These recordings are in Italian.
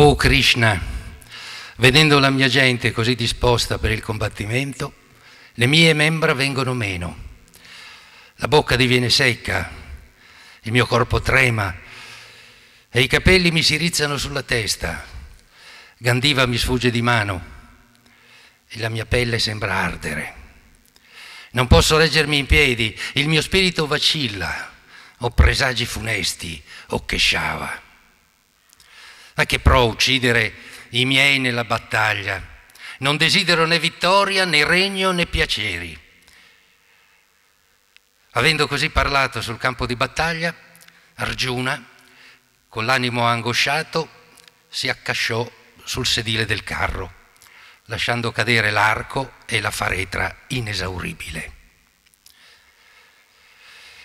O oh Krishna, vedendo la mia gente così disposta per il combattimento, le mie membra vengono meno, la bocca diviene secca, il mio corpo trema e i capelli mi si rizzano sulla testa, Gandiva mi sfugge di mano e la mia pelle sembra ardere. Non posso reggermi in piedi, il mio spirito vacilla, ho presagi funesti, o Keshava. Ma che pro uccidere i miei nella battaglia. Non desidero né vittoria, né regno, né piaceri. Avendo così parlato sul campo di battaglia, Arjuna, con l'animo angosciato, si accasciò sul sedile del carro, lasciando cadere l'arco e la faretra inesauribile.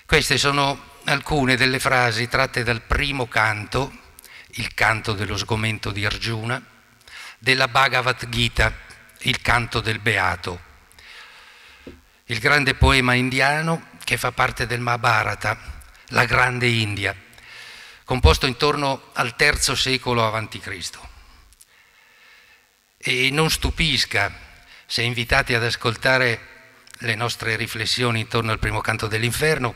Queste sono alcune delle frasi tratte dal primo canto il canto dello sgomento di Arjuna, della Bhagavad Gita, il canto del Beato, il grande poema indiano che fa parte del Mahabharata, la grande India, composto intorno al III secolo a.C. E non stupisca se invitati ad ascoltare le nostre riflessioni intorno al primo canto dell'inferno,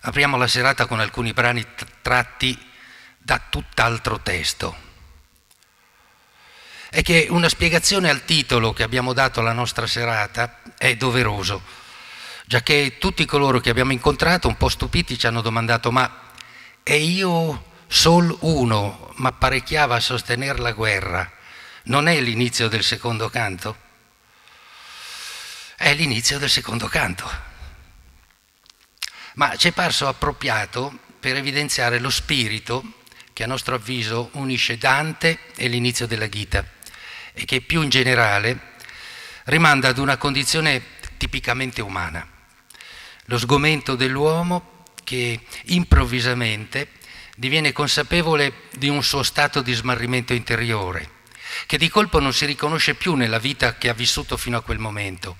apriamo la serata con alcuni brani tratti da tutt'altro testo. È che una spiegazione al titolo che abbiamo dato alla nostra serata è doveroso, giacché tutti coloro che abbiamo incontrato, un po' stupiti, ci hanno domandato ma e io sol uno m'apparecchiava a sostenere la guerra, non è l'inizio del secondo canto? È l'inizio del secondo canto. Ma ci è parso appropriato per evidenziare lo spirito che a nostro avviso unisce Dante e l'inizio della Gita e che più in generale rimanda ad una condizione tipicamente umana, lo sgomento dell'uomo che improvvisamente diviene consapevole di un suo stato di smarrimento interiore, che di colpo non si riconosce più nella vita che ha vissuto fino a quel momento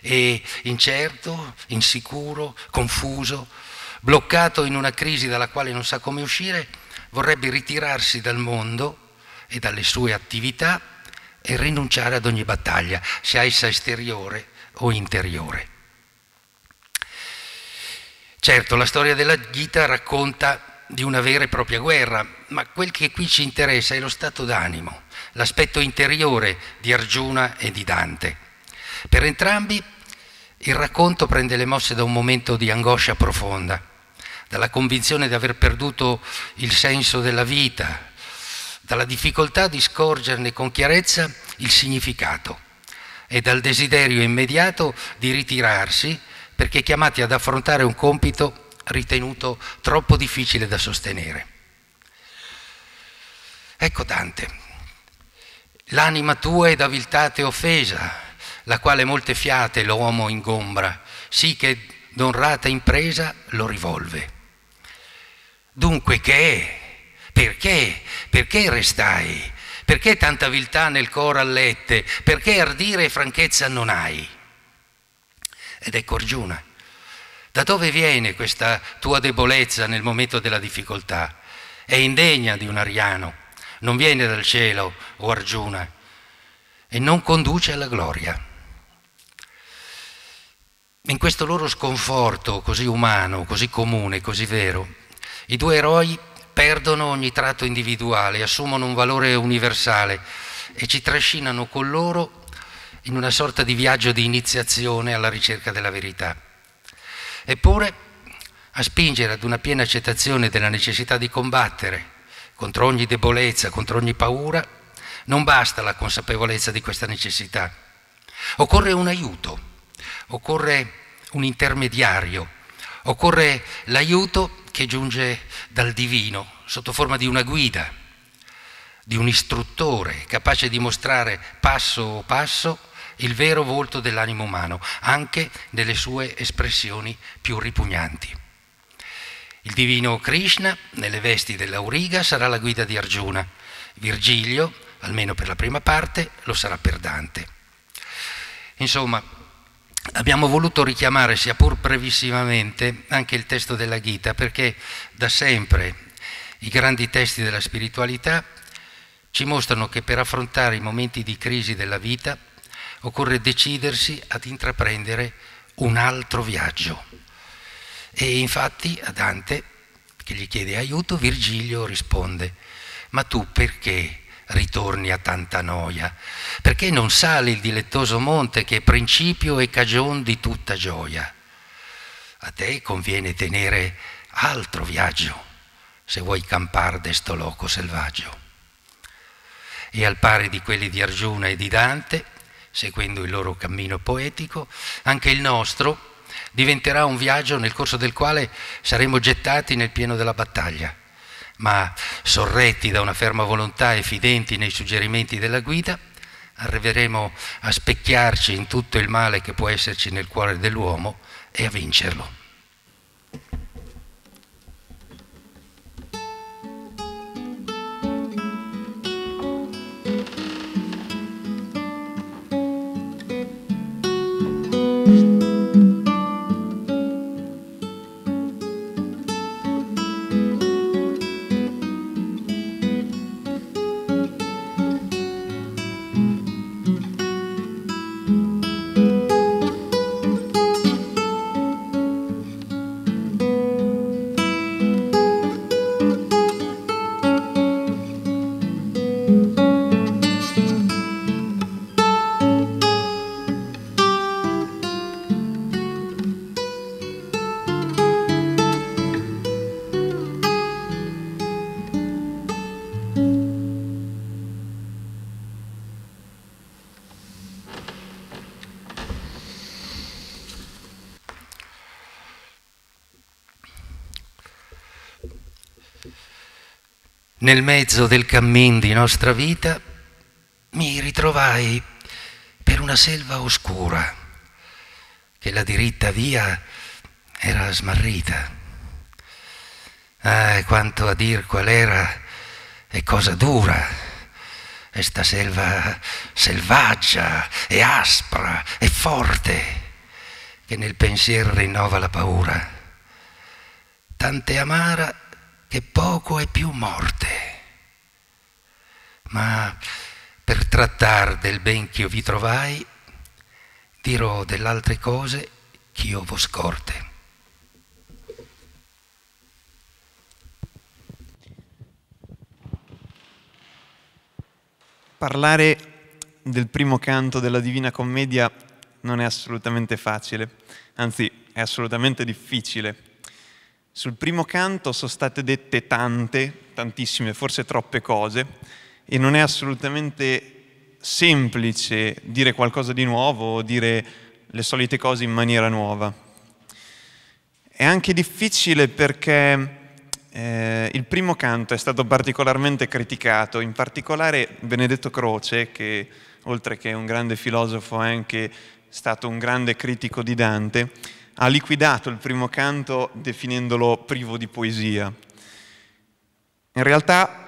e incerto, insicuro, confuso, bloccato in una crisi dalla quale non sa come uscire, vorrebbe ritirarsi dal mondo e dalle sue attività e rinunciare ad ogni battaglia, sia essa esteriore o interiore. Certo, la storia della Gita racconta di una vera e propria guerra, ma quel che qui ci interessa è lo stato d'animo, l'aspetto interiore di Arjuna e di Dante. Per entrambi il racconto prende le mosse da un momento di angoscia profonda dalla convinzione di aver perduto il senso della vita, dalla difficoltà di scorgerne con chiarezza il significato e dal desiderio immediato di ritirarsi perché chiamati ad affrontare un compito ritenuto troppo difficile da sostenere. Ecco Dante, l'anima tua è da viltà e offesa, la quale molte fiate l'uomo ingombra, sì che d'onrata impresa lo rivolve. Dunque che? Perché? Perché restai? Perché tanta viltà nel cor allette? Perché ardire e franchezza non hai? Ed ecco Arjuna, Da dove viene questa tua debolezza nel momento della difficoltà? È indegna di un ariano, non viene dal cielo, o Arjuna e non conduce alla gloria. In questo loro sconforto così umano, così comune, così vero, i due eroi perdono ogni tratto individuale, assumono un valore universale e ci trascinano con loro in una sorta di viaggio di iniziazione alla ricerca della verità. Eppure, a spingere ad una piena accettazione della necessità di combattere contro ogni debolezza, contro ogni paura, non basta la consapevolezza di questa necessità. Occorre un aiuto, occorre un intermediario, occorre l'aiuto che giunge dal divino sotto forma di una guida, di un istruttore capace di mostrare passo passo il vero volto dell'animo umano, anche nelle sue espressioni più ripugnanti. Il divino Krishna, nelle vesti dell'auriga, sarà la guida di Arjuna. Virgilio, almeno per la prima parte, lo sarà per Dante. Insomma, Abbiamo voluto richiamare, sia pur brevissimamente, anche il testo della Gita, perché da sempre i grandi testi della spiritualità ci mostrano che per affrontare i momenti di crisi della vita occorre decidersi ad intraprendere un altro viaggio. E infatti a Dante, che gli chiede aiuto, Virgilio risponde, ma tu perché ritorni a tanta noia? Perché non sali il dilettoso monte che è principio e cagion di tutta gioia? A te conviene tenere altro viaggio se vuoi campar desto loco selvaggio. E al pari di quelli di Argiuna e di Dante, seguendo il loro cammino poetico, anche il nostro diventerà un viaggio nel corso del quale saremo gettati nel pieno della battaglia ma sorretti da una ferma volontà e fidenti nei suggerimenti della guida, arriveremo a specchiarci in tutto il male che può esserci nel cuore dell'uomo e a vincerlo. nel mezzo del cammin di nostra vita mi ritrovai per una selva oscura, che la diritta via era smarrita. Ah, quanto a dir qual era e cosa dura questa selva selvaggia e aspra e forte che nel pensiero rinnova la paura, tante amara che poco è più morte. Ma per trattar del ben ch'io vi trovai, dirò dell'altre cose ch'io vo scorte. Parlare del primo canto della Divina Commedia non è assolutamente facile, anzi è assolutamente difficile sul primo canto sono state dette tante, tantissime, forse troppe cose, e non è assolutamente semplice dire qualcosa di nuovo o dire le solite cose in maniera nuova. È anche difficile perché eh, il primo canto è stato particolarmente criticato, in particolare Benedetto Croce, che oltre che un grande filosofo è anche stato un grande critico di Dante, ha liquidato il primo canto definendolo privo di poesia. In realtà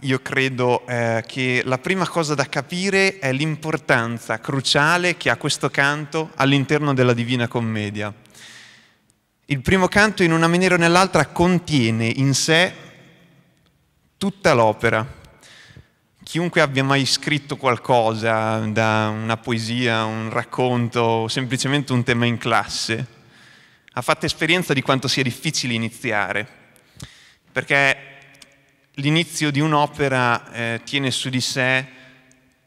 io credo eh, che la prima cosa da capire è l'importanza cruciale che ha questo canto all'interno della Divina Commedia. Il primo canto in una maniera o nell'altra contiene in sé tutta l'opera. Chiunque abbia mai scritto qualcosa da una poesia, un racconto o semplicemente un tema in classe, ha fatto esperienza di quanto sia difficile iniziare, perché l'inizio di un'opera eh, tiene su di sé,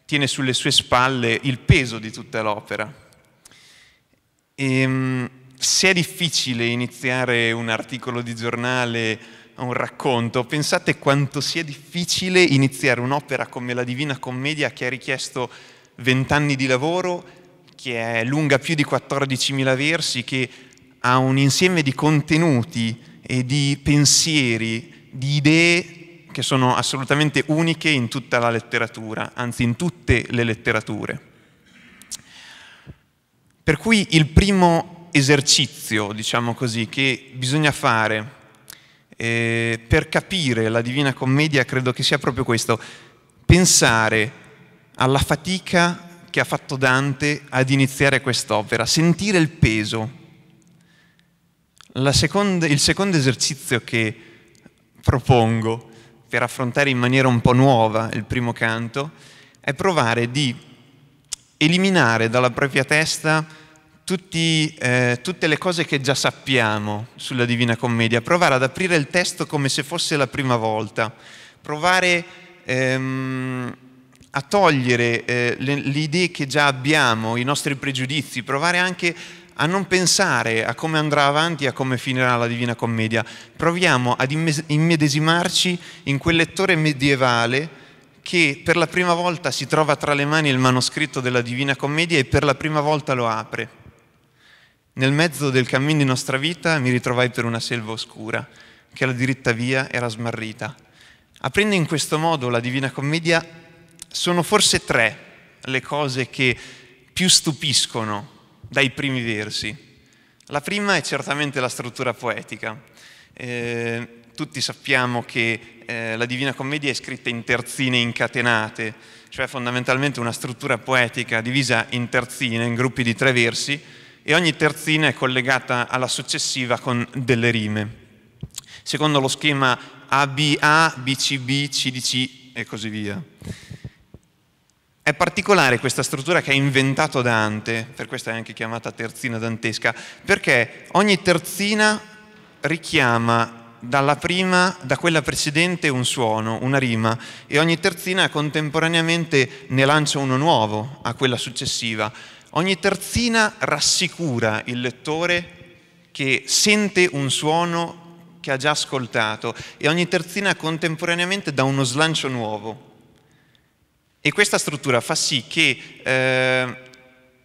tiene sulle sue spalle il peso di tutta l'opera. E, ehm, se è difficile iniziare un articolo di giornale un racconto, pensate quanto sia difficile iniziare un'opera come la Divina Commedia che ha richiesto vent'anni di lavoro, che è lunga più di 14.000 versi, che a un insieme di contenuti e di pensieri, di idee che sono assolutamente uniche in tutta la letteratura, anzi in tutte le letterature. Per cui il primo esercizio, diciamo così, che bisogna fare eh, per capire la Divina Commedia credo che sia proprio questo, pensare alla fatica che ha fatto Dante ad iniziare quest'opera, sentire il peso seconda, il secondo esercizio che propongo per affrontare in maniera un po' nuova il primo canto è provare di eliminare dalla propria testa tutti, eh, tutte le cose che già sappiamo sulla Divina Commedia, provare ad aprire il testo come se fosse la prima volta, provare ehm, a togliere eh, le, le idee che già abbiamo, i nostri pregiudizi, provare anche a a non pensare a come andrà avanti e a come finirà la Divina Commedia. Proviamo ad immedesimarci in quel lettore medievale che per la prima volta si trova tra le mani il manoscritto della Divina Commedia e per la prima volta lo apre. Nel mezzo del cammino di nostra vita mi ritrovai per una selva oscura, che alla diritta via era smarrita. Aprendo in questo modo la Divina Commedia, sono forse tre le cose che più stupiscono dai primi versi. La prima è certamente la struttura poetica. Eh, tutti sappiamo che eh, la Divina Commedia è scritta in terzine incatenate, cioè fondamentalmente una struttura poetica divisa in terzine, in gruppi di tre versi, e ogni terzina è collegata alla successiva con delle rime, secondo lo schema ABA, BCB, CDC e così via. È particolare questa struttura che ha inventato Dante, per questo è anche chiamata terzina dantesca, perché ogni terzina richiama dalla prima, da quella precedente un suono, una rima, e ogni terzina contemporaneamente ne lancia uno nuovo a quella successiva. Ogni terzina rassicura il lettore che sente un suono che ha già ascoltato e ogni terzina contemporaneamente dà uno slancio nuovo e questa struttura fa sì che eh,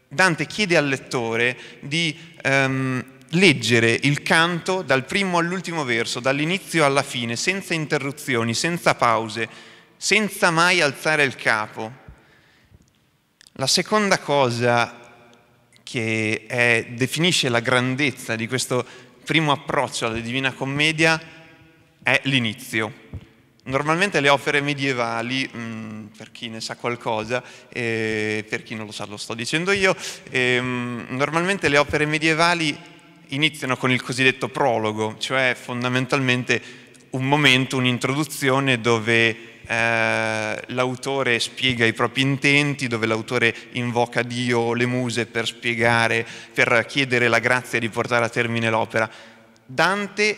Dante chiede al lettore di ehm, leggere il canto dal primo all'ultimo verso, dall'inizio alla fine, senza interruzioni, senza pause, senza mai alzare il capo. La seconda cosa che è, definisce la grandezza di questo primo approccio alla Divina Commedia è l'inizio Normalmente le opere medievali, mh, mm, per chi ne sa qualcosa, eh, per chi non lo sa lo sto dicendo io, eh, mh, normalmente le opere medievali iniziano con il cosiddetto prologo, cioè fondamentalmente un momento, un'introduzione dove eh, l'autore spiega i propri intenti, dove l'autore invoca Dio o le muse per spiegare, per chiedere la grazia di portare a termine l'opera. Dante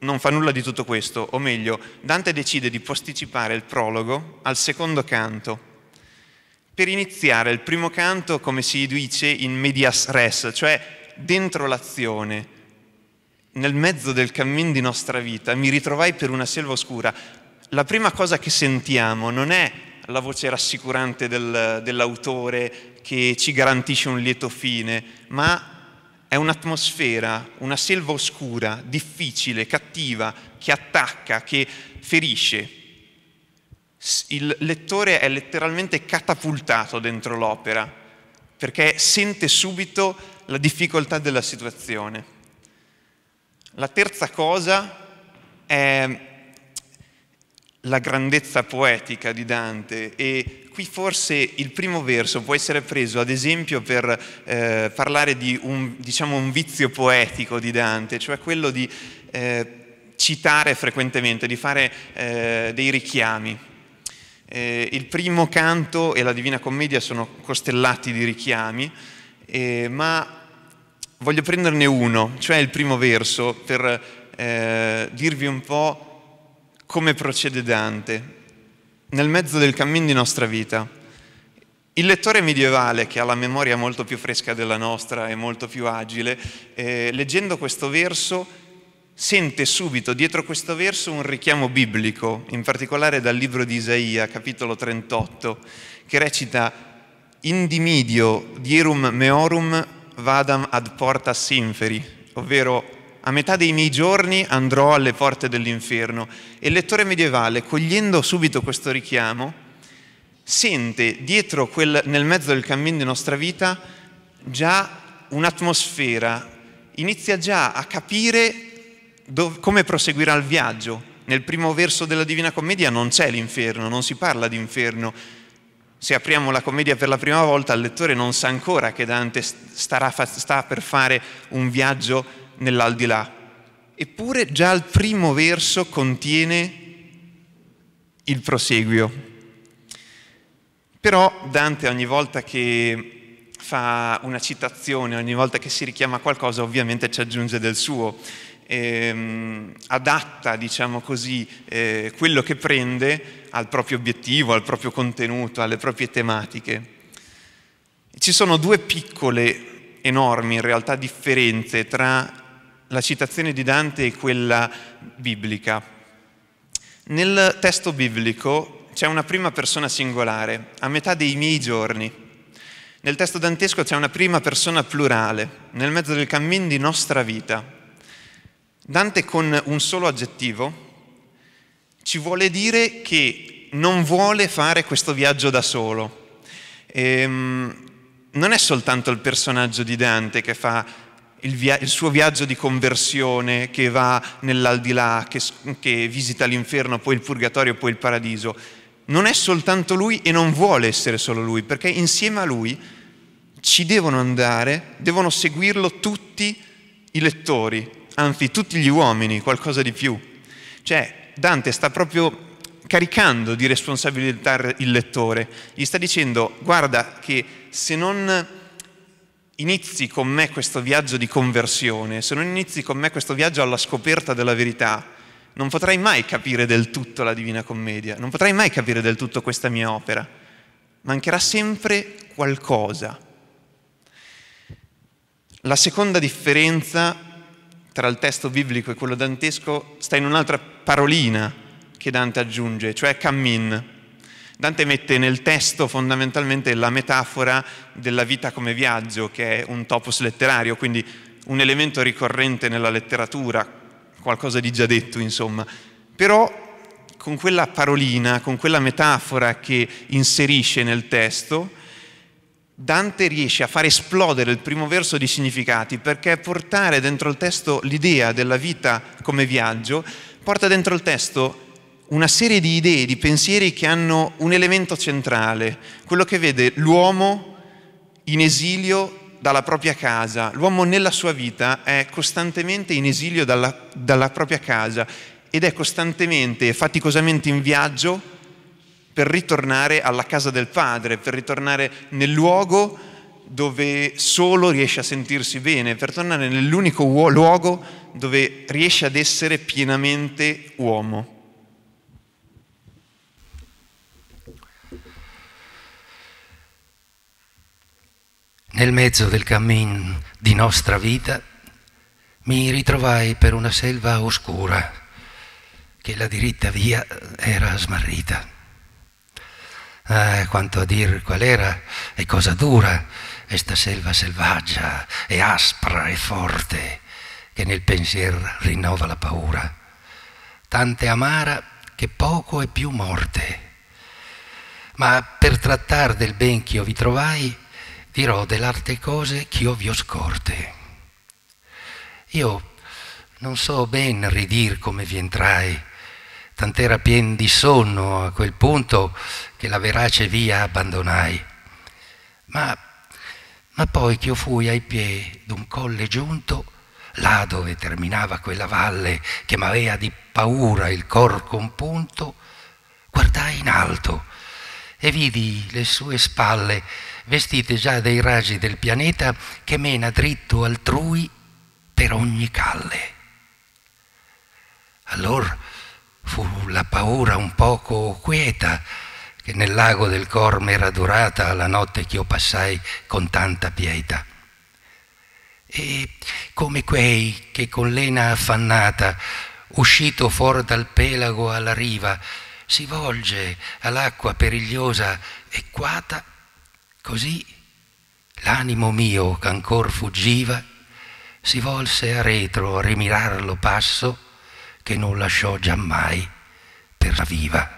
non fa nulla di tutto questo, o meglio, Dante decide di posticipare il prologo al secondo canto per iniziare il primo canto, come si dice, in medias res, cioè dentro l'azione. Nel mezzo del cammin di nostra vita mi ritrovai per una selva oscura. La prima cosa che sentiamo non è la voce rassicurante del, dell'autore che ci garantisce un lieto fine, ma è un'atmosfera, una selva oscura, difficile, cattiva, che attacca, che ferisce. Il lettore è letteralmente catapultato dentro l'opera, perché sente subito la difficoltà della situazione. La terza cosa è la grandezza poetica di Dante e qui forse il primo verso può essere preso ad esempio per eh, parlare di un, diciamo, un, vizio poetico di Dante, cioè quello di eh, citare frequentemente, di fare eh, dei richiami. Eh, il primo canto e la Divina Commedia sono costellati di richiami, eh, ma voglio prenderne uno, cioè il primo verso, per eh, dirvi un po' come procede Dante nel mezzo del cammin di nostra vita. Il lettore medievale, che ha la memoria molto più fresca della nostra e molto più agile, eh, leggendo questo verso sente subito dietro questo verso un richiamo biblico, in particolare dal libro di Isaia, capitolo 38, che recita Indimidio dierum meorum vadam ad portas inferi», ovvero a metà dei miei giorni andrò alle porte dell'inferno. E il lettore medievale, cogliendo subito questo richiamo, sente dietro quel, nel mezzo del cammino di nostra vita già un'atmosfera, inizia già a capire dove, come proseguirà il viaggio. Nel primo verso della Divina Commedia non c'è l'inferno, non si parla di inferno. Se apriamo la commedia per la prima volta, il lettore non sa ancora che Dante starà, sta per fare un viaggio nell'aldilà. Eppure già il primo verso contiene il proseguio. Però Dante ogni volta che fa una citazione, ogni volta che si richiama qualcosa, ovviamente ci aggiunge del suo. Ehm, adatta, diciamo così, eh, quello che prende al proprio obiettivo, al proprio contenuto, alle proprie tematiche. Ci sono due piccole, enormi in realtà, differenze tra la citazione di Dante è quella biblica. Nel testo biblico c'è una prima persona singolare, a metà dei miei giorni. Nel testo dantesco c'è una prima persona plurale, nel mezzo del cammin di nostra vita. Dante con un solo aggettivo ci vuole dire che non vuole fare questo viaggio da solo. Ehm, non è soltanto il personaggio di Dante che fa il, via- il, suo viaggio di conversione che va nell'aldilà, che, che visita l'inferno, poi il purgatorio, poi il paradiso, non è soltanto lui e non vuole essere solo lui, perché insieme a lui ci devono andare, devono seguirlo tutti i lettori, anzi tutti gli uomini, qualcosa di più. Cioè Dante sta proprio caricando di responsabilità il lettore, gli sta dicendo guarda che se non inizi con me questo viaggio di conversione, se non inizi con me questo viaggio alla scoperta della verità, non potrai mai capire del tutto la Divina Commedia, non potrai mai capire del tutto questa mia opera. Mancherà sempre qualcosa. La seconda differenza tra il testo biblico e quello dantesco sta in un'altra parolina che Dante aggiunge, cioè cammin. Dante mette nel testo fondamentalmente la metafora della vita come viaggio, che è un topos letterario, quindi un elemento ricorrente nella letteratura, qualcosa di già detto, insomma. Però con quella parolina, con quella metafora che inserisce nel testo, Dante riesce a far esplodere il primo verso di significati perché portare dentro il testo l'idea della vita come viaggio porta dentro il testo una serie di idee, di pensieri che hanno un elemento centrale, quello che vede l'uomo in esilio dalla propria casa. L'uomo nella sua vita è costantemente in esilio dalla, dalla propria casa ed è costantemente e faticosamente in viaggio per ritornare alla casa del padre, per ritornare nel luogo dove solo riesce a sentirsi bene, per tornare nell'unico luogo dove riesce ad essere pienamente uomo. nel mezzo del cammin di nostra vita, mi ritrovai per una selva oscura, che la diritta via era smarrita. Ah, quanto a dir qual era e cosa dura questa selva selvaggia e aspra e forte, che nel pensier rinnova la paura, tante amara che poco è più morte. Ma per trattar del ben ch'io vi trovai, dirò dell'arte cose ch'io vi ho scorte. Io non so ben ridir come vi entrai, tant'era pien di sonno a quel punto che la verace via abbandonai. Ma, ma poi ch'io fui ai piedi d'un colle giunto, là dove terminava quella valle che m'avea di paura il cor compunto, guardai in alto e vidi le sue spalle vestite già dei raggi del pianeta che mena dritto altrui per ogni calle. Allora fu la paura un poco quieta che nel lago del cor m'era durata la notte che io passai con tanta pietà. E come quei che con l'ena affannata, uscito fuor dal pelago alla riva, si volge all'acqua perigliosa e quata Così l'animo mio, che ancor fuggiva, si volse a retro a rimirar lo passo che non lasciò giammai per la viva.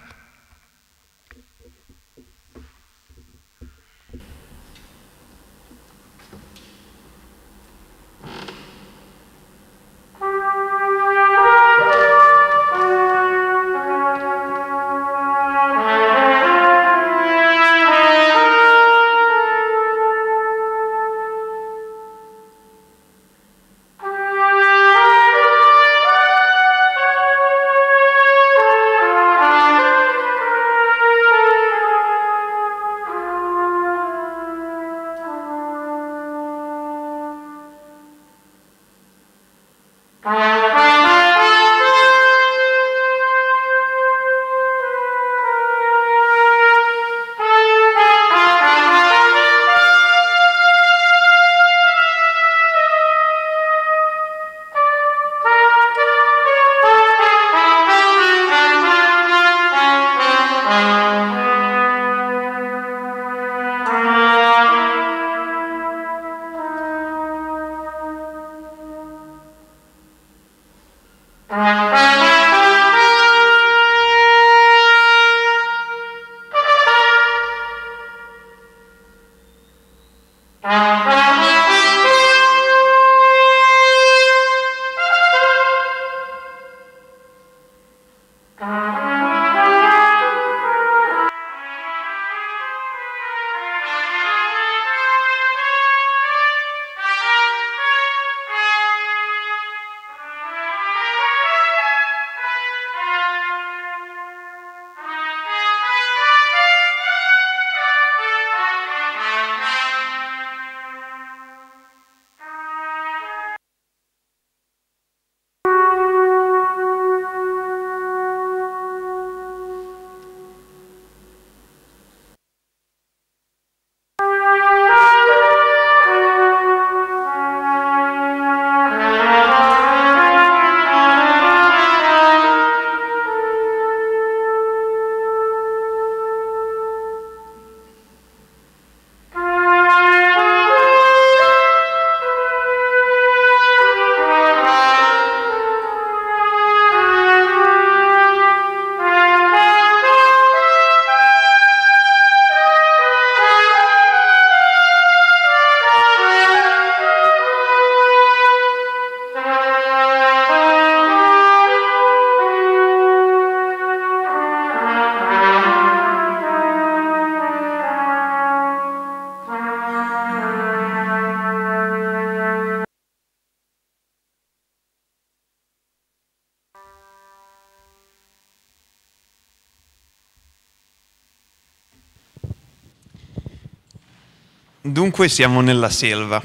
dunque siamo nella selva.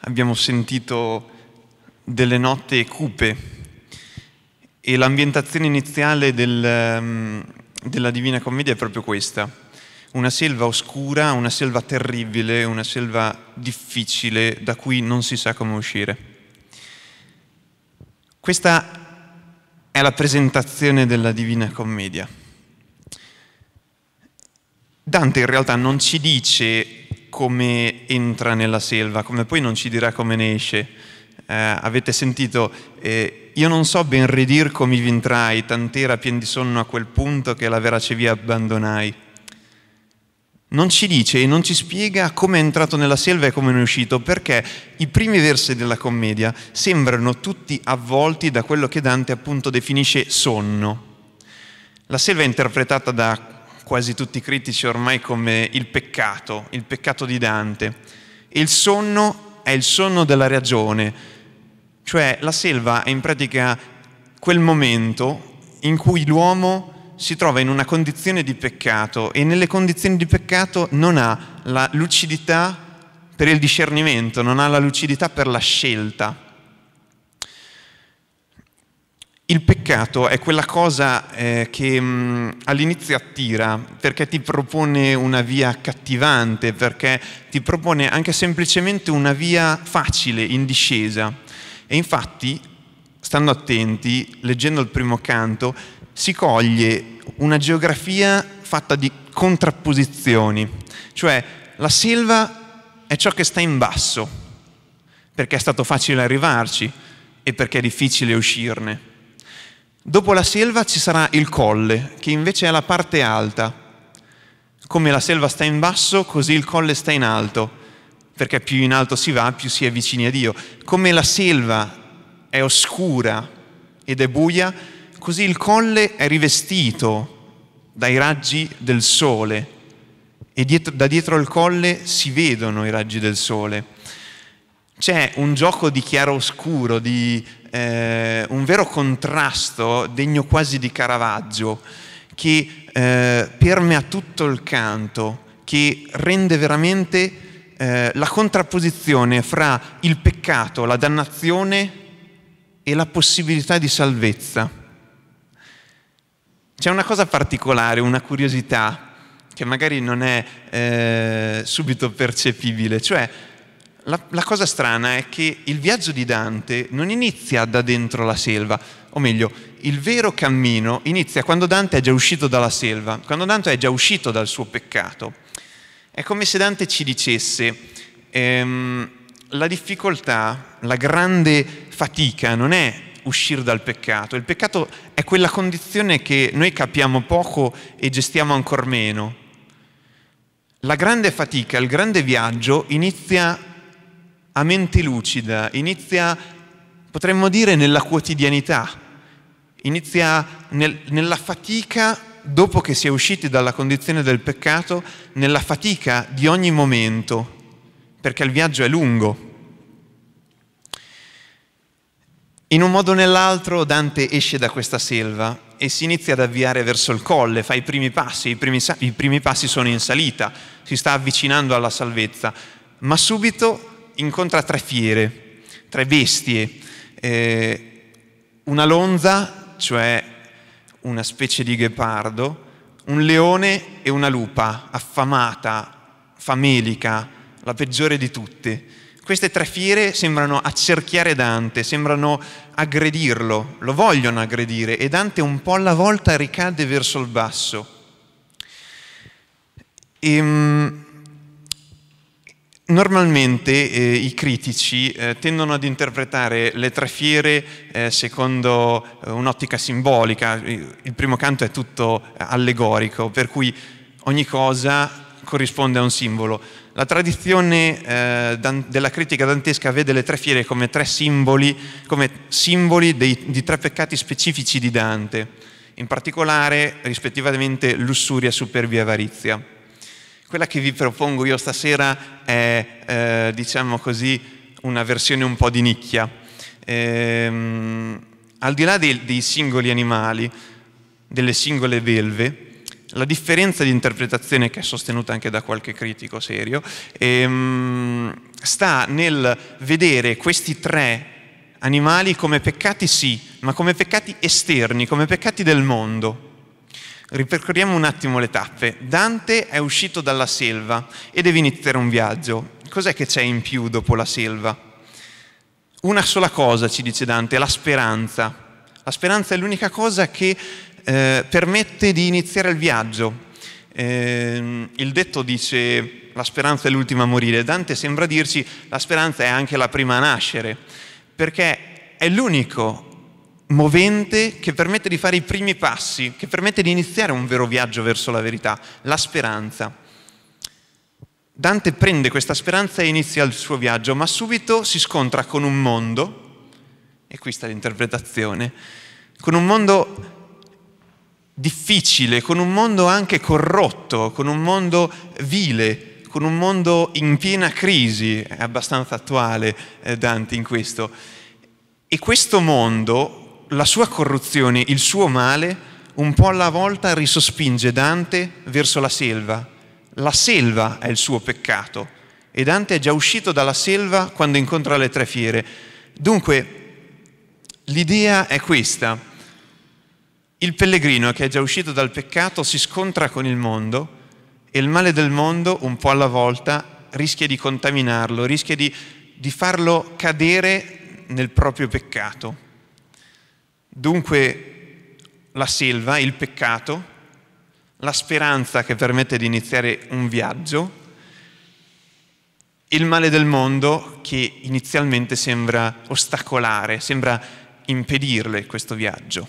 Abbiamo sentito delle note cupe e l'ambientazione iniziale del, mm, della Divina Commedia è proprio questa. Una selva oscura, una selva terribile, una selva difficile da cui non si sa come uscire. Questa è la presentazione della Divina Commedia. Dante in realtà non ci dice come entra nella selva, come poi non ci dirà come ne esce. Eh, avete sentito, eh, io non so ben redir come vi entrai, tant'era pien di sonno a quel punto che la verace via abbandonai. Non ci dice e non ci spiega come è entrato nella selva e come ne è uscito, perché i primi versi della commedia sembrano tutti avvolti da quello che Dante appunto definisce sonno. La selva è interpretata da quasi tutti i critici ormai come il peccato, il peccato di Dante. E il sonno è il sonno della ragione, cioè la selva è in pratica quel momento in cui l'uomo si trova in una condizione di peccato e nelle condizioni di peccato non ha la lucidità per il discernimento, non ha la lucidità per la scelta. Il peccato è quella cosa eh, che mh, mm, all'inizio attira perché ti propone una via cattivante, perché ti propone anche semplicemente una via facile, in discesa. E infatti, stando attenti, leggendo il primo canto, si coglie una geografia fatta di contrapposizioni, cioè la selva è ciò che sta in basso, perché è stato facile arrivarci e perché è difficile uscirne Dopo la selva ci sarà il colle, che invece è la parte alta. Come la selva sta in basso, così il colle sta in alto, perché più in alto si va, più si è vicini a Dio. Come la selva è oscura ed è buia, così il colle è rivestito dai raggi del sole e dietro, da dietro al colle si vedono i raggi del sole c'è un gioco di chiaroscuro, di eh, un vero contrasto degno quasi di Caravaggio che eh, permea tutto il canto, che rende veramente eh, la contrapposizione fra il peccato, la dannazione e la possibilità di salvezza. C'è una cosa particolare, una curiosità che magari non è eh, subito percepibile, cioè la, la, cosa strana è che il viaggio di Dante non inizia da dentro la selva, o meglio, il vero cammino inizia quando Dante è già uscito dalla selva, quando Dante è già uscito dal suo peccato. È come se Dante ci dicesse, ehm, la difficoltà, la grande fatica non è uscire dal peccato, il peccato è quella condizione che noi capiamo poco e gestiamo ancora meno. La grande fatica, il grande viaggio inizia a mente lucida, inizia, potremmo dire, nella quotidianità, inizia nel, nella fatica dopo che si è usciti dalla condizione del peccato, nella fatica di ogni momento, perché il viaggio è lungo. In un modo o nell'altro Dante esce da questa selva e si inizia ad avviare verso il colle, fa i primi passi, i primi, i primi passi sono in salita, si sta avvicinando alla salvezza, ma subito incontra tre fiere, tre bestie, eh, una lonza, cioè una specie di ghepardo, un leone e una lupa, affamata, famelica, la peggiore di tutte. Queste tre fiere sembrano accerchiare Dante, sembrano aggredirlo, lo vogliono aggredire e Dante un po' alla volta ricade verso il basso. Ehm Normalmente eh, i critici eh, tendono ad interpretare le tre fiere eh, secondo eh, un'ottica simbolica, il primo canto è tutto allegorico, per cui ogni cosa corrisponde a un simbolo. La tradizione eh, dan- della critica dantesca vede le tre fiere come tre simboli, come simboli dei, di tre peccati specifici di Dante, in particolare rispettivamente lussuria, superbia e avarizia. Quella che vi propongo io stasera è, eh, diciamo così, una versione un po' di nicchia. Ehm, al di là dei, dei singoli animali, delle singole belve, la differenza di interpretazione che è sostenuta anche da qualche critico serio ehm, sta nel vedere questi tre animali come peccati sì, ma come peccati esterni, come peccati del mondo. Ripercorriamo un attimo le tappe. Dante è uscito dalla selva e deve iniziare un viaggio. Cos'è che c'è in più dopo la selva? Una sola cosa, ci dice Dante, la speranza. La speranza è l'unica cosa che eh, permette di iniziare il viaggio. Eh, il detto dice la speranza è l'ultima a morire. Dante sembra dirci la speranza è anche la prima a nascere, perché è l'unico movente che permette di fare i primi passi, che permette di iniziare un vero viaggio verso la verità, la speranza. Dante prende questa speranza e inizia il suo viaggio, ma subito si scontra con un mondo, e qui sta l'interpretazione, con un mondo difficile, con un mondo anche corrotto, con un mondo vile, con un mondo in piena crisi, è abbastanza attuale eh, Dante in questo. E questo mondo, la sua corruzione, il suo male, un po' alla volta risospinge Dante verso la selva. La selva è il suo peccato e Dante è già uscito dalla selva quando incontra le tre fiere. Dunque, l'idea è questa. Il pellegrino che è già uscito dal peccato si scontra con il mondo e il male del mondo, un po' alla volta, rischia di contaminarlo, rischia di, di farlo cadere nel proprio peccato. Dunque la selva, il peccato, la speranza che permette di iniziare un viaggio, il male del mondo che inizialmente sembra ostacolare, sembra impedirle questo viaggio.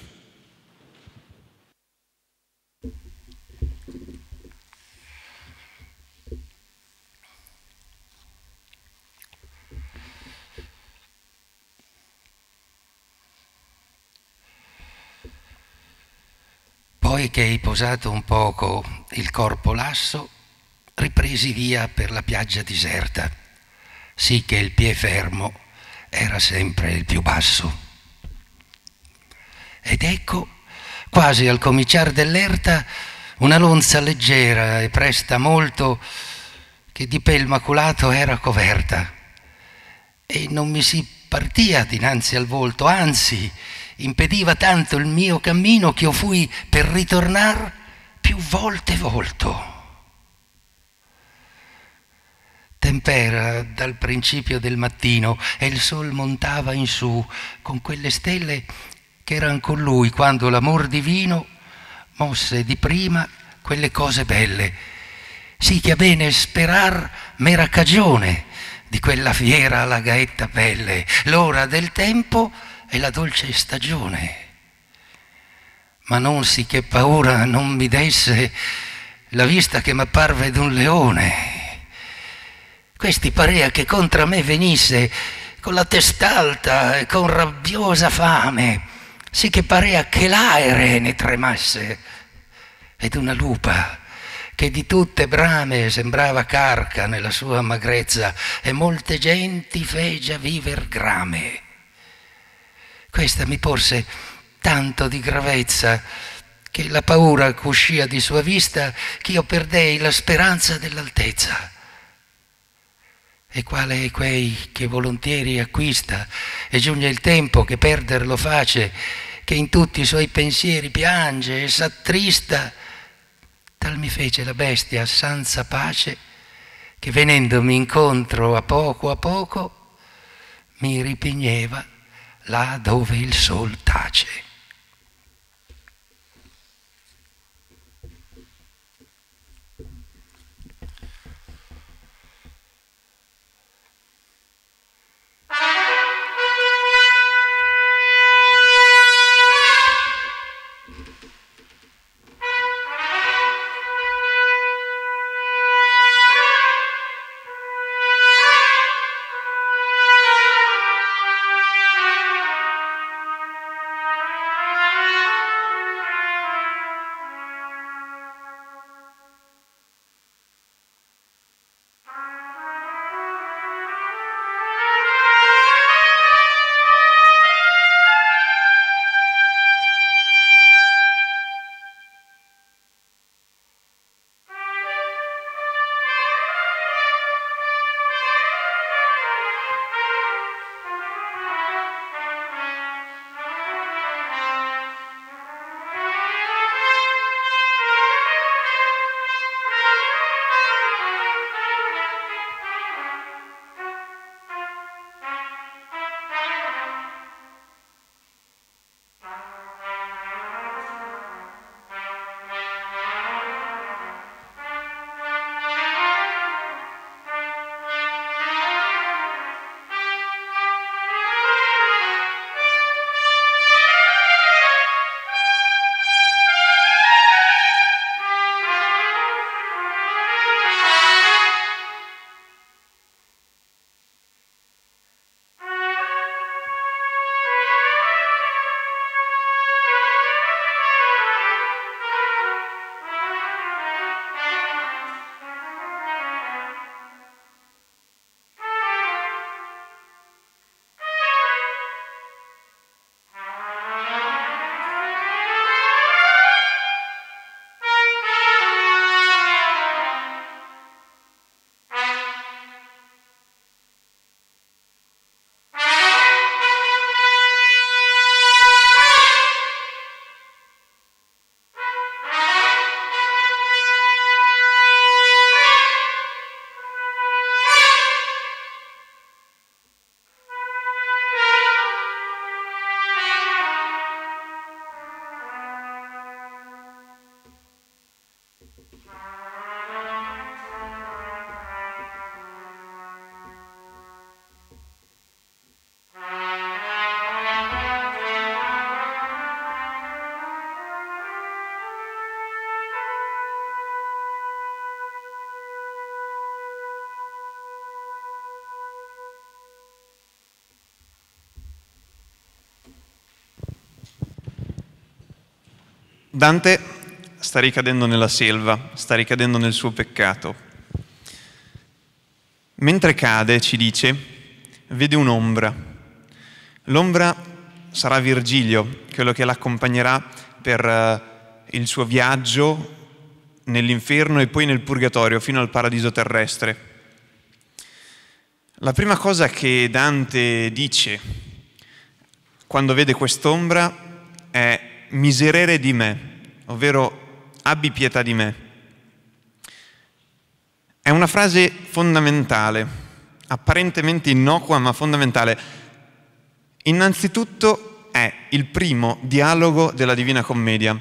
Poi che hai posato un poco il corpo lasso, ripresi via per la piaggia deserta, sì che il pie fermo era sempre il più basso. Ed ecco, quasi al cominciar dell'erta, una lonza leggera e presta molto, che di pel maculato era coverta, e non mi si partia dinanzi al volto, anzi, impediva tanto il mio cammino che io fui per ritornar più volte volto. Tempera dal principio del mattino e il sol montava in su con quelle stelle che erano con lui quando l'amor divino mosse di prima quelle cose belle. Sì che a bene sperar m'era cagione di quella fiera alla gaetta pelle, l'ora del tempo è la dolce stagione. Ma non si che paura non mi desse la vista che m'apparve d'un leone. Questi parea che contra me venisse con la test'alta e con rabbiosa fame, sì che parea che l'aere ne tremasse, ed una lupa che di tutte brame sembrava carca nella sua magrezza e molte genti fece viver grame. Questa mi porse tanto di gravezza che la paura cuscia di sua vista che io perdei la speranza dell'altezza. E quale è quei che volontieri acquista e giunge il tempo che perder lo face, che in tutti i suoi pensieri piange e s'attrista, tal mi fece la bestia senza pace che venendomi incontro a poco a poco mi ripigneva là dove il sol tace. Dante sta ricadendo nella selva, sta ricadendo nel suo peccato. Mentre cade, ci dice, vede un'ombra. L'ombra sarà Virgilio, quello che l'accompagnerà per eh, il suo viaggio nell'inferno e poi nel purgatorio fino al paradiso terrestre. La prima cosa che Dante dice quando vede quest'ombra è miserere di me, ovvero abbi pietà di me. È una frase fondamentale, apparentemente innocua ma fondamentale. Innanzitutto è il primo dialogo della Divina Commedia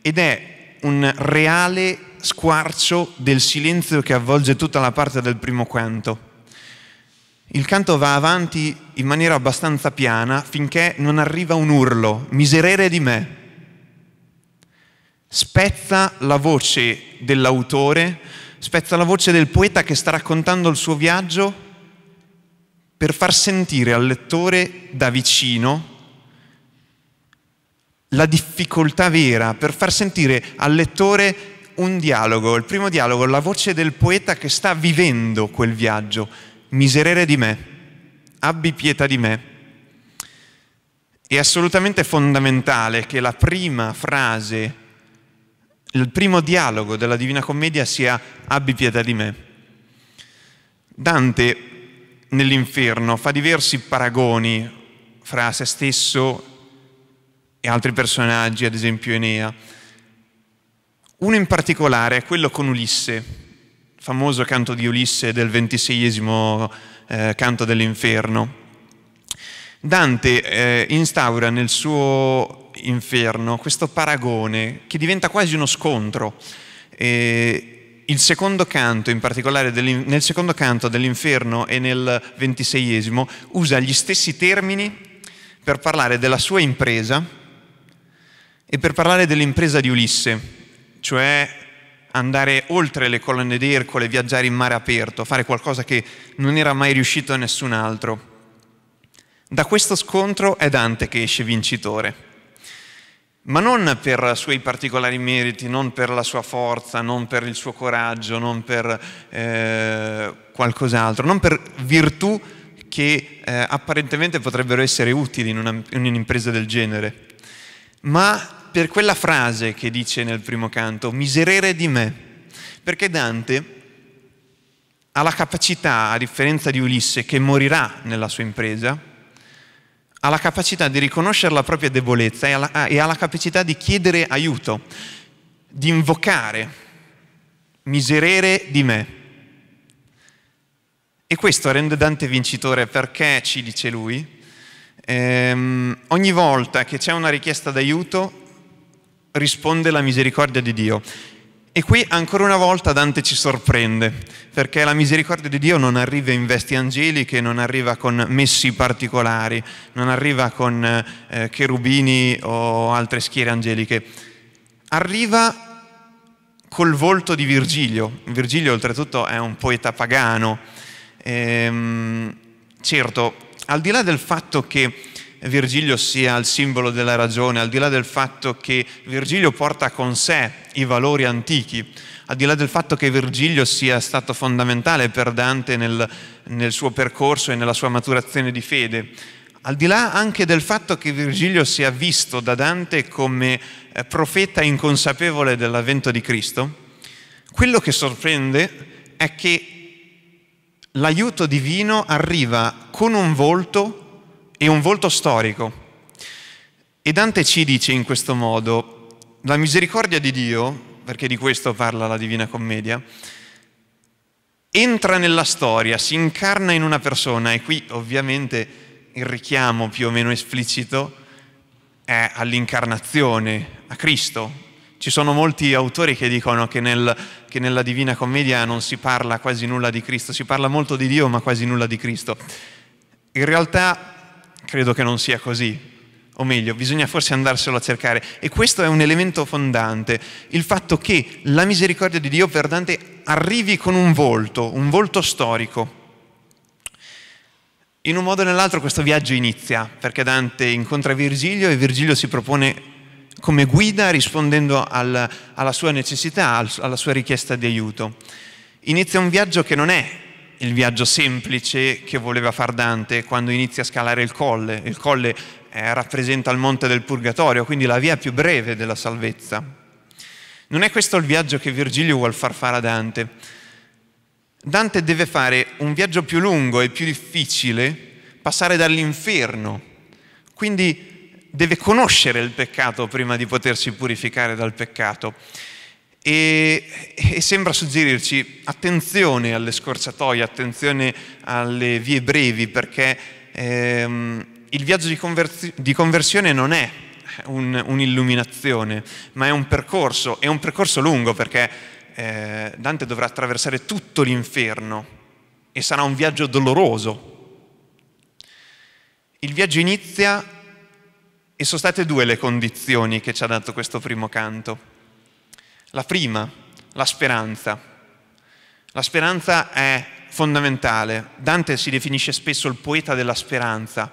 ed è un reale squarcio del silenzio che avvolge tutta la parte del primo canto. Il canto va avanti in maniera abbastanza piana finché non arriva un urlo, miserere di me, spezza la voce dell'autore, spezza la voce del poeta che sta raccontando il suo viaggio per far sentire al lettore da vicino la difficoltà vera, per far sentire al lettore un dialogo, il primo dialogo, la voce del poeta che sta vivendo quel viaggio. Miserere di me, abbi pietà di me. È assolutamente fondamentale che la prima frase il primo dialogo della Divina Commedia sia abbi pietà di me. Dante nell'inferno fa diversi paragoni fra se stesso e altri personaggi, ad esempio Enea. Uno in particolare è quello con Ulisse, famoso canto di Ulisse del ventiseiesimo eh, canto dell'inferno. Dante eh, instaura nel suo inferno, questo paragone che diventa quasi uno scontro. E il secondo canto, in particolare nel secondo canto dell'inferno e nel ventiseiesimo, usa gli stessi termini per parlare della sua impresa e per parlare dell'impresa di Ulisse, cioè andare oltre le colonne d'Ercole, viaggiare in mare aperto, fare qualcosa che non era mai riuscito a nessun altro. Da questo scontro è Dante che esce vincitore ma non per i suoi particolari meriti, non per la sua forza, non per il suo coraggio, non per eh, qualcos'altro, non per virtù che eh, apparentemente potrebbero essere utili in, una, in un'impresa del genere, ma per quella frase che dice nel primo canto, miserere di me, perché Dante ha la capacità, a differenza di Ulisse, che morirà nella sua impresa, ha la capacità di riconoscere la propria debolezza e ha, ah, e ha la capacità di chiedere aiuto, di invocare, miserere di me. E questo rende Dante vincitore perché, ci dice lui, ehm, ogni volta che c'è una richiesta d'aiuto risponde la misericordia di Dio. E qui ancora una volta Dante ci sorprende, perché la misericordia di Dio non arriva in vesti angeliche, non arriva con messi particolari, non arriva con eh, cherubini o altre schiere angeliche, arriva col volto di Virgilio. Virgilio oltretutto è un poeta pagano. Ehm, certo, al di là del fatto che Virgilio sia il simbolo della ragione, al di là del fatto che Virgilio porta con sé i valori antichi, al di là del fatto che Virgilio sia stato fondamentale per Dante nel, nel suo percorso e nella sua maturazione di fede, al di là anche del fatto che Virgilio sia visto da Dante come eh, profeta inconsapevole dell'avvento di Cristo, quello che sorprende è che l'aiuto divino arriva con un volto e un volto storico. E Dante ci dice in questo modo, la misericordia di Dio, perché di questo parla la Divina Commedia, entra nella storia, si incarna in una persona e qui ovviamente il richiamo più o meno esplicito è all'incarnazione, a Cristo. Ci sono molti autori che dicono che, nel, che, nella Divina Commedia non si parla quasi nulla di Cristo, si parla molto di Dio ma quasi nulla di Cristo. In realtà credo che non sia così. O meglio, bisogna forse andarselo a cercare. E questo è un elemento fondante, il fatto che la misericordia di Dio per Dante arrivi con un volto, un volto storico. In un modo o nell'altro questo viaggio inizia, perché Dante incontra Virgilio e Virgilio si propone come guida rispondendo al, alla sua necessità, alla sua richiesta di aiuto. Inizia un viaggio che non è il viaggio semplice che voleva far Dante quando inizia a scalare il colle. Il colle eh, rappresenta il monte del purgatorio, quindi la via più breve della salvezza. Non è questo il viaggio che Virgilio vuole far fare a Dante. Dante deve fare un viaggio più lungo e più difficile, passare dall'inferno. Quindi deve conoscere il peccato prima di potersi purificare dal peccato. E, e, sembra suggerirci attenzione alle scorciatoie, attenzione alle vie brevi, perché ehm, il viaggio di, conversi di, conversione non è un'illuminazione, ma è un percorso, è un percorso lungo perché eh, Dante dovrà attraversare tutto l'inferno e sarà un viaggio doloroso. Il viaggio inizia e sono state due le condizioni che ci ha dato questo primo canto la prima, la speranza. La speranza è fondamentale. Dante si definisce spesso il poeta della speranza.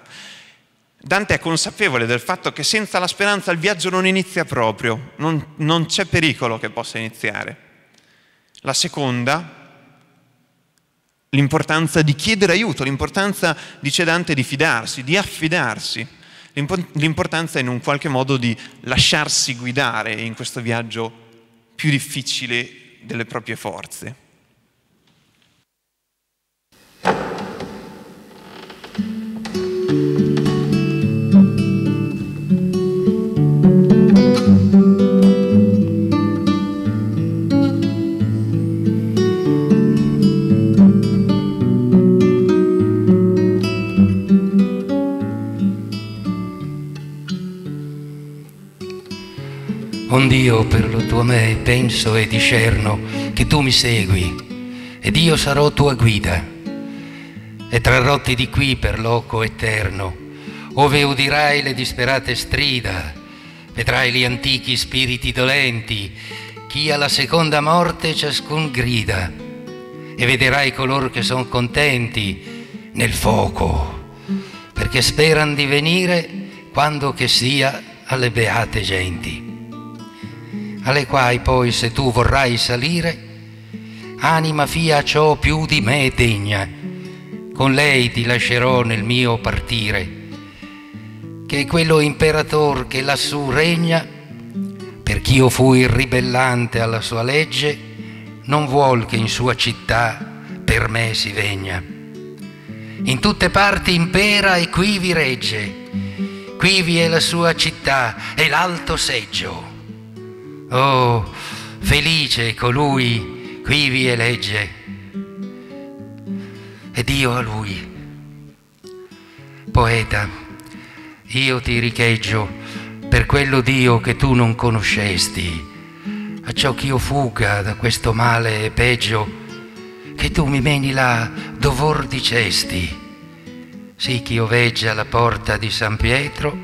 Dante è consapevole del fatto che senza la speranza il viaggio non inizia proprio, non, non c'è pericolo che possa iniziare. La seconda, l'importanza di chiedere aiuto, l'importanza, dice Dante, di fidarsi, di affidarsi, l'importanza in un qualche modo di lasciarsi guidare in questo viaggio più difficile delle proprie forze. io per lo tuo me penso e discerno che tu mi segui ed io sarò tua guida e trarrotti di qui per loco eterno, ove udirai le disperate strida, vedrai gli antichi spiriti dolenti, chi alla seconda morte ciascun grida, e vederai color che son contenti nel fuoco, perché speran di venire quando che sia alle beate genti alle quai poi se tu vorrai salire, anima fia ciò più di me degna, con lei ti lascerò nel mio partire, che quello imperator che lassù regna, perch'io fui ribellante alla sua legge, non vuol che in sua città per me si vegna. In tutte parti impera e qui vi regge, qui vi è la sua città e l'alto seggio. Oh, felice colui qui vi elegge. E Dio a lui. Poeta, io ti richeggio per quello Dio che tu non conoscesti, a ciò che io fuga da questo male e peggio, che tu mi meni là dov'or dicesti. Sì, che io veggia la porta di San Pietro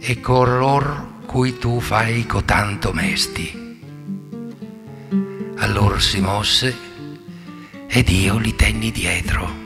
e corror cui tu fai cotanto mesti. Allor si mosse ed io li tenni dietro.